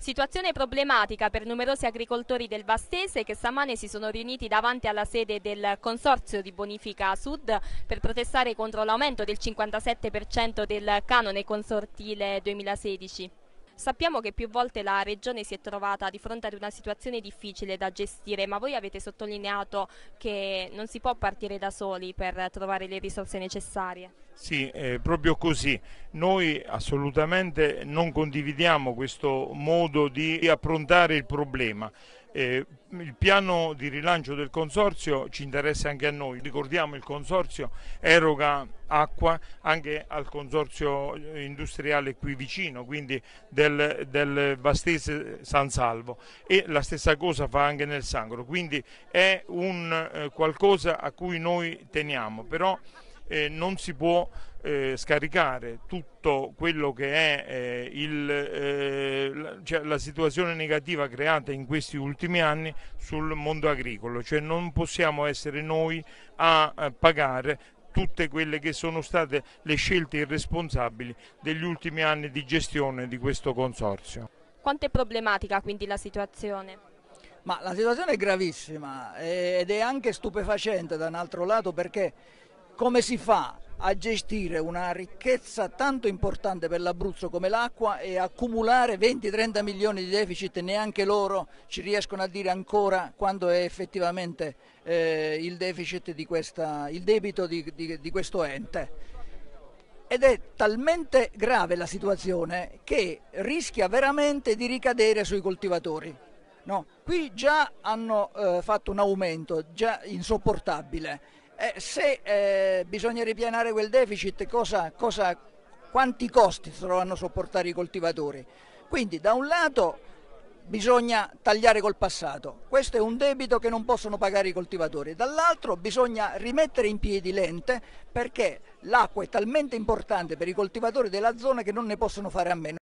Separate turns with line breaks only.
Situazione problematica per numerosi agricoltori del Vastese che stamane si sono riuniti davanti alla sede del Consorzio di Bonifica Sud per protestare contro l'aumento del 57% del canone consortile 2016. Sappiamo che più volte la Regione si è trovata di fronte ad una situazione difficile da gestire, ma voi avete sottolineato che non si può partire da soli per trovare le risorse necessarie.
Sì, proprio così. Noi assolutamente non condividiamo questo modo di approntare il problema. Eh, il piano di rilancio del consorzio ci interessa anche a noi, ricordiamo il consorzio eroga acqua anche al consorzio industriale qui vicino, quindi del, del Vastese San Salvo e la stessa cosa fa anche nel Sangro, quindi è un eh, qualcosa a cui noi teniamo, però eh, non si può eh, scaricare tutto quello che è eh, il, eh, la, cioè, la, situazione negativa creata in questi ultimi anni sul mondo agricolo, cioè non possiamo essere noi a, a pagare tutte quelle che sono state le scelte irresponsabili degli ultimi anni di gestione di questo consorzio.
Quanto è problematica quindi la situazione? Ma la situazione è gravissima eh, ed
è anche stupefacente da un altro lato perché come si fa a gestire una ricchezza tanto importante per l'Abruzzo come l'acqua e accumulare 20-30 milioni di deficit neanche loro ci riescono a dire ancora quando è effettivamente eh, il, di questa, il debito di, di, di questo ente ed è talmente grave la situazione che rischia veramente di ricadere sui coltivatori. No, qui già hanno eh, fatto un aumento già insopportabile eh, se eh, bisogna ripianare quel deficit, cosa, cosa, quanti costi dovranno sopportare i coltivatori? Quindi da un lato bisogna tagliare col passato, questo è un debito che non possono pagare i coltivatori, dall'altro bisogna rimettere in piedi l'ente perché l'acqua è talmente importante per i coltivatori della zona che non ne possono fare a meno.